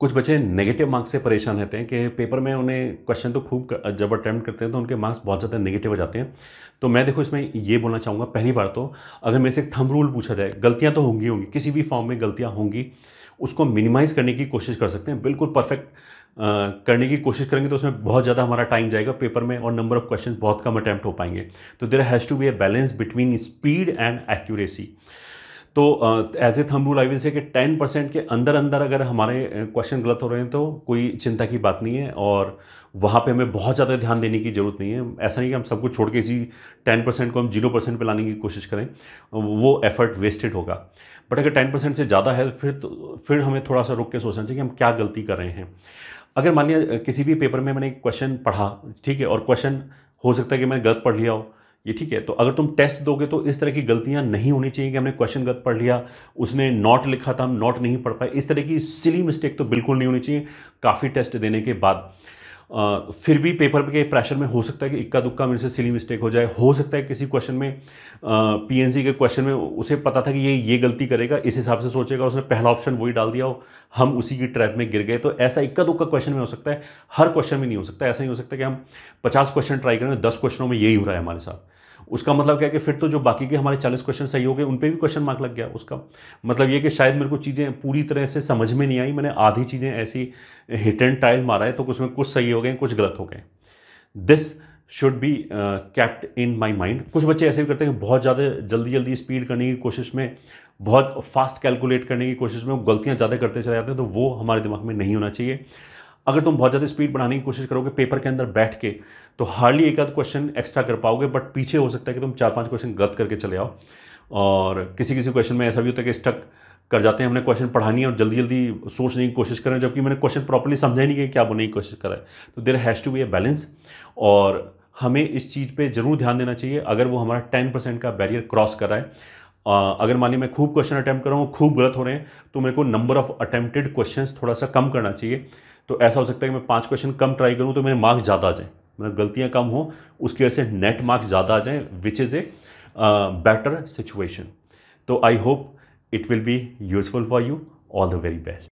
कुछ बच्चे negative marks से परेशान रहते हैं कि पेपर में उन्हें क्वेश्चन तो खूब जब अटैम्प्ट करते हैं तो उनके मार्क्स बहुत ज़्यादा नेगेटिव हो जाते हैं तो मैं देखो इसमें ये बोलना चाहूँगा पहली बार तो अगर मेरे से थम रूल पूछा जाए गलतियाँ तो होंगी होंगी किसी भी फॉर्म में गलतियाँ होंगी उसको मिनिमाइज़ करने की कोशिश कर सकते हैं बिल्कुल परफेक्ट करने की कोशिश करेंगे तो उसमें बहुत ज़्यादा हमारा टाइम जाएगा पेपर में और नंबर ऑफ क्वेश्चन बहुत कम अटैम्प्ट हो पाएंगे तो there has to be a balance between speed and accuracy तो as a thumb rule I will say कि टेन परसेंट के अंदर अंदर अगर हमारे क्वेश्चन गलत हो रहे हैं तो कोई चिंता की बात नहीं है और वहाँ पे हमें बहुत ज़्यादा ध्यान देने की ज़रूरत नहीं है ऐसा नहीं कि हम सब कुछ छोड़ के इसी टेन परसेंट को हम जीरो परसेंट पर लाने की कोशिश करें वो एफर्ट वेस्टेड होगा बट अगर टेन परसेंट से ज़्यादा है फिर तो फिर हमें थोड़ा सा रुक के सोचना चाहिए कि हम क्या गलती कर रहे हैं अगर मान लिया किसी भी पेपर में मैंने क्वेश्चन पढ़ा ठीक है और क्वेश्चन हो सकता है कि मैंने गलत पढ़ लिया हो ये ठीक है तो अगर तुम टेस्ट दोगे तो इस तरह की गलतियां नहीं होनी चाहिए कि हमने क्वेश्चन गलत पढ़ लिया उसने नॉट लिखा था हम नॉट नहीं पढ़ पाए इस तरह की सिली मिस्टेक तो बिल्कुल नहीं होनी चाहिए काफ़ी टेस्ट देने के बाद फिर भी पेपर के प्रेशर में हो सकता है कि इक्का दुक्का मेरे से सिली मिस्टेक हो जाए हो सकता है किसी क्वेश्चन में पी के क्वेश्चन में उसे पता था कि ये ये गलती करेगा इस हिसाब से सोचेगा उसने पहला ऑप्शन वही डाल दिया हो हम उसी की ट्रैप में गिर गए तो ऐसा इक्का दुक्का क्वेश्चन में हो सकता है हर क्वेश्चन में नहीं हो सकता ऐसा नहीं हो सकता कि हम पचास क्वेश्चन ट्राई करें दस क्वेश्चनों में यही हो रहा है हमारे साथ उसका मतलब क्या है कि फिर तो जो बाकी के हमारे चालीस क्वेश्चन सही हो गए उन पर भी क्वेश्चन मार्क लग गया उसका मतलब ये कि शायद मेरे को चीज़ें पूरी तरह से समझ में नहीं आई मैंने आधी चीज़ें ऐसी हिट एंड टाइल मारा है तो उसमें कुछ सही हो गए कुछ गलत हो गए this should be kept in my mind कुछ बच्चे ऐसे भी करते हैं बहुत ज़्यादा जल्दी जल्दी स्पीड करने की कोशिश में बहुत फास्ट कैलकुलेट करने की कोशिश में वो गलतियाँ ज़्यादा करते चले जाते हैं तो वो हमारे दिमाग में नहीं होना चाहिए अगर तुम बहुत ज़्यादा स्पीड बढ़ाने की कोशिश करोगे पेपर के अंदर बैठ के तो हार्डली एक आध क्वेश्चन एक्स्ट्रा कर पाओगे बट पीछे हो सकता है कि तुम चार पाँच क्वेश्चन गलत करके चले आओ और किसी किसी क्वेश्चन में ऐसा भी होता है कि स्टक कर जाते हैं हमने क्वेश्चन पढ़ानी है और जल्दी जल्दी सोचने की कोशिश कर रहे जबकि मैंने क्वेश्चन प्रॉपरली समझा ही नहीं कि क्या बोलने की कोशिश करा है तो there has to be a balance और हमें इस चीज़ पर ज़रूर ध्यान देना चाहिए अगर वो हमारा टेन परसेंट का बैरियर क्रॉस कर रहा है अगर मान ली मैं खूब क्वेश्चन अटैम्प्ट कर रहा हूँ खूब गलत हो रहे हैं तो मेरे को नंबर ऑफ अटैम्प्टेड क्वेश्चन थोड़ा सा कम करना चाहिए तो ऐसा हो सकता है कि मैं पाँच क्वेश्चन कम ट्राई करूँ तो मेरे मार्क्स ज़्यादा आ जाएँ मतलब गलतियाँ कम हों उसकी वजह से नेट मार्क्स ज़्यादा आ जाएँ which is a better situation तो I hope it will be useful for you all the very best